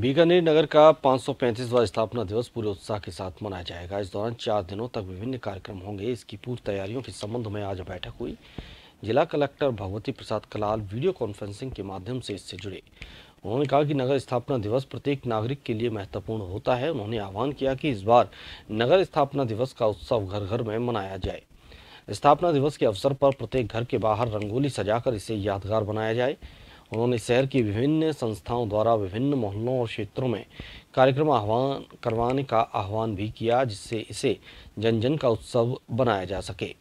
बीकानेर नगर का 535वां स्थापना दिवस पूरे उत्साह के साथ मनाया जाएगा इस दौरान चार दिनों तक विभिन्न कार्यक्रम होंगे इसकी पूर्व तैयारियों के संबंध में आज बैठक हुई जिला collector Bhagwati Prasad Kalal video conferencing के माध्यम से इससे जुड़े उन्होंने कहा कि नगर स्थापना दिवस प्रत्येक नागरिक के लिए महत्वपूर्ण होता है उन्होंने आह्वान किया कि इस बार नगर स्थापना दिवस का उत्सव घर घर में मनाया जाए स्थापना दिवस के अवसर पर प्रत्येक घर के बाहर रंगोली सजाकर इसे यादगार बनाया जाए उन्होंने शहर की विभिन्न संस्थाओं द्वारा विभिन्न मोहल्लों और क्षेत्रों में कार्यक्रम आह्वान करवाने का आह्वान भी किया जिससे इसे जन जन का उत्सव बनाया जा सके